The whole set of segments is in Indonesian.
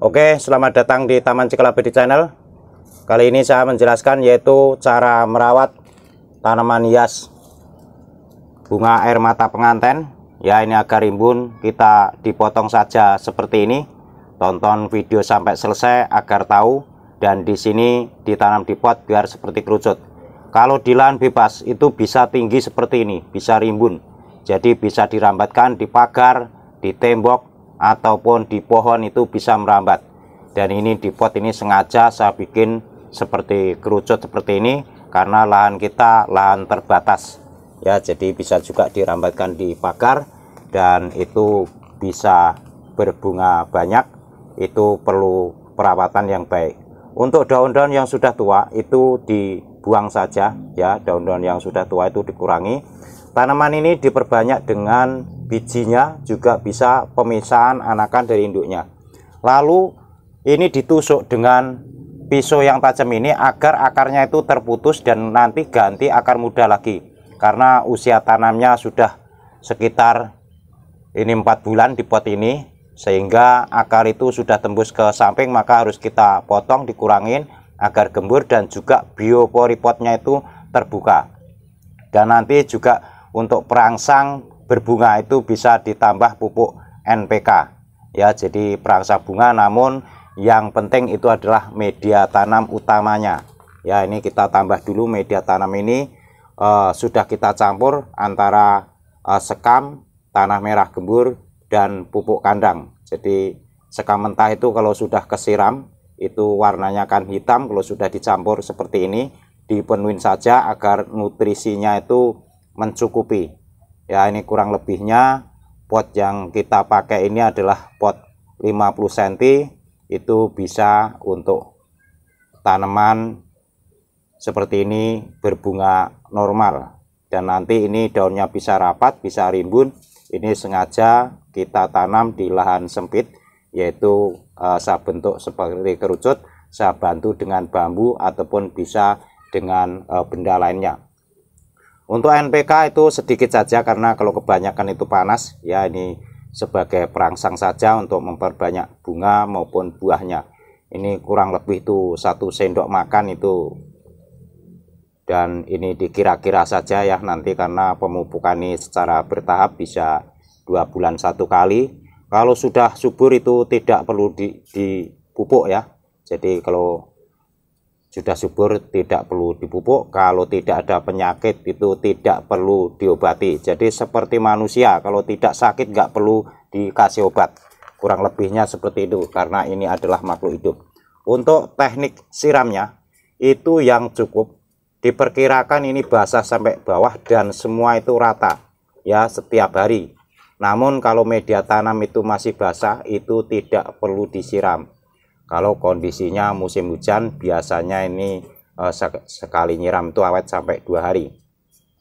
Oke, selamat datang di Taman Cikelabe di channel. Kali ini saya menjelaskan yaitu cara merawat tanaman hias bunga air mata penganten. Ya, ini agak rimbun, kita dipotong saja seperti ini. Tonton video sampai selesai agar tahu dan di sini ditanam di pot biar seperti kerucut. Kalau di lahan bebas itu bisa tinggi seperti ini, bisa rimbun. Jadi bisa dirambatkan di pagar, di tembok ataupun di pohon itu bisa merambat dan ini di pot ini sengaja saya bikin seperti kerucut seperti ini karena lahan kita lahan terbatas ya jadi bisa juga dirambatkan di pakar dan itu bisa berbunga banyak itu perlu perawatan yang baik untuk daun-daun yang sudah tua itu dibuang saja ya daun-daun yang sudah tua itu dikurangi tanaman ini diperbanyak dengan bijinya juga bisa pemisahan anakan dari induknya lalu ini ditusuk dengan pisau yang tajam ini agar akarnya itu terputus dan nanti ganti akar muda lagi karena usia tanamnya sudah sekitar ini empat bulan di pot ini sehingga akar itu sudah tembus ke samping maka harus kita potong dikurangin agar gembur dan juga biopori potnya itu terbuka dan nanti juga untuk perangsang berbunga itu bisa ditambah pupuk NPK ya jadi perangsa bunga namun yang penting itu adalah media tanam utamanya ya ini kita tambah dulu media tanam ini uh, sudah kita campur antara uh, sekam tanah merah gembur dan pupuk kandang jadi sekam mentah itu kalau sudah kesiram itu warnanya akan hitam kalau sudah dicampur seperti ini dipenuhi saja agar nutrisinya itu mencukupi ya ini kurang lebihnya pot yang kita pakai ini adalah pot 50 cm itu bisa untuk tanaman seperti ini berbunga normal dan nanti ini daunnya bisa rapat bisa rimbun ini sengaja kita tanam di lahan sempit yaitu eh, saya bentuk seperti kerucut saya bantu dengan bambu ataupun bisa dengan eh, benda lainnya untuk NPK itu sedikit saja karena kalau kebanyakan itu panas, ya ini sebagai perangsang saja untuk memperbanyak bunga maupun buahnya. Ini kurang lebih itu satu sendok makan itu. Dan ini dikira-kira saja ya nanti karena pemupukan ini secara bertahap bisa dua bulan satu kali. Kalau sudah subur itu tidak perlu di, dipupuk ya. Jadi kalau sudah subur tidak perlu dipupuk kalau tidak ada penyakit itu tidak perlu diobati jadi seperti manusia kalau tidak sakit nggak perlu dikasih obat kurang lebihnya seperti itu karena ini adalah makhluk hidup untuk teknik siramnya itu yang cukup diperkirakan ini basah sampai bawah dan semua itu rata ya setiap hari namun kalau media tanam itu masih basah itu tidak perlu disiram kalau kondisinya musim hujan biasanya ini eh, sekali nyiram itu awet sampai dua hari.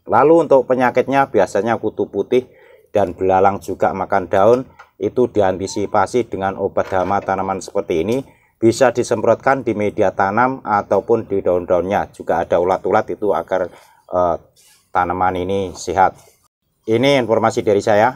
Lalu untuk penyakitnya biasanya kutu putih dan belalang juga makan daun itu diantisipasi dengan obat hama tanaman seperti ini bisa disemprotkan di media tanam ataupun di daun-daunnya juga ada ulat-ulat itu agar eh, tanaman ini sehat ini informasi dari saya